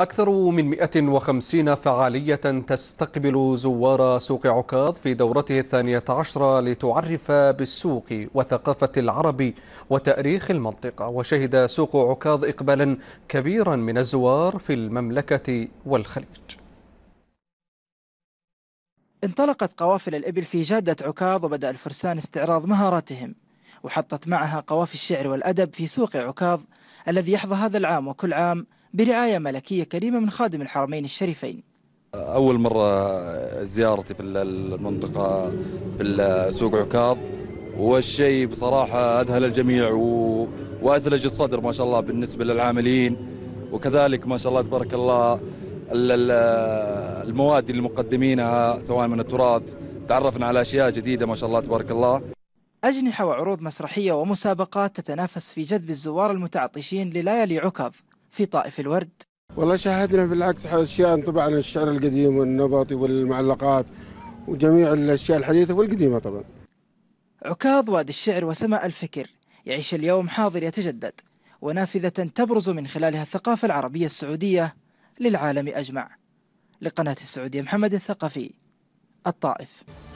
أكثر من 150 فعالية تستقبل زوار سوق عكاظ في دورته الثانية عشرة لتعرف بالسوق وثقافة العرب وتاريخ المنطقة وشهد سوق عكاظ إقبالا كبيرا من الزوار في المملكة والخليج انطلقت قوافل الإبل في جادة عكاظ وبدأ الفرسان استعراض مهاراتهم وحطت معها قوافي الشعر والأدب في سوق عكاظ الذي يحظى هذا العام وكل عام برعاية ملكية كريمة من خادم الحرمين الشريفين أول مرة زيارتي في المنطقة في سوق عكاظ والشيء بصراحة أذهل الجميع و... وأثلج الصدر ما شاء الله بالنسبة للعاملين وكذلك ما شاء الله تبارك الله المواد اللي مقدمينها سواء من التراث تعرفنا على أشياء جديدة ما شاء الله تبارك الله أجنحة وعروض مسرحية ومسابقات تتنافس في جذب الزوار المتعطشين لليالي عكاظ في طائف الورد والله شاهدنا بالعكس أشياء طبعا الشعر القديم والنبطي والمعلقات وجميع الأشياء الحديثة والقديمة طبعا عكاظ وادي الشعر وسماء الفكر يعيش اليوم حاضر يتجدد ونافذة تبرز من خلالها الثقافة العربية السعودية للعالم أجمع لقناة السعودية محمد الثقفي الطائف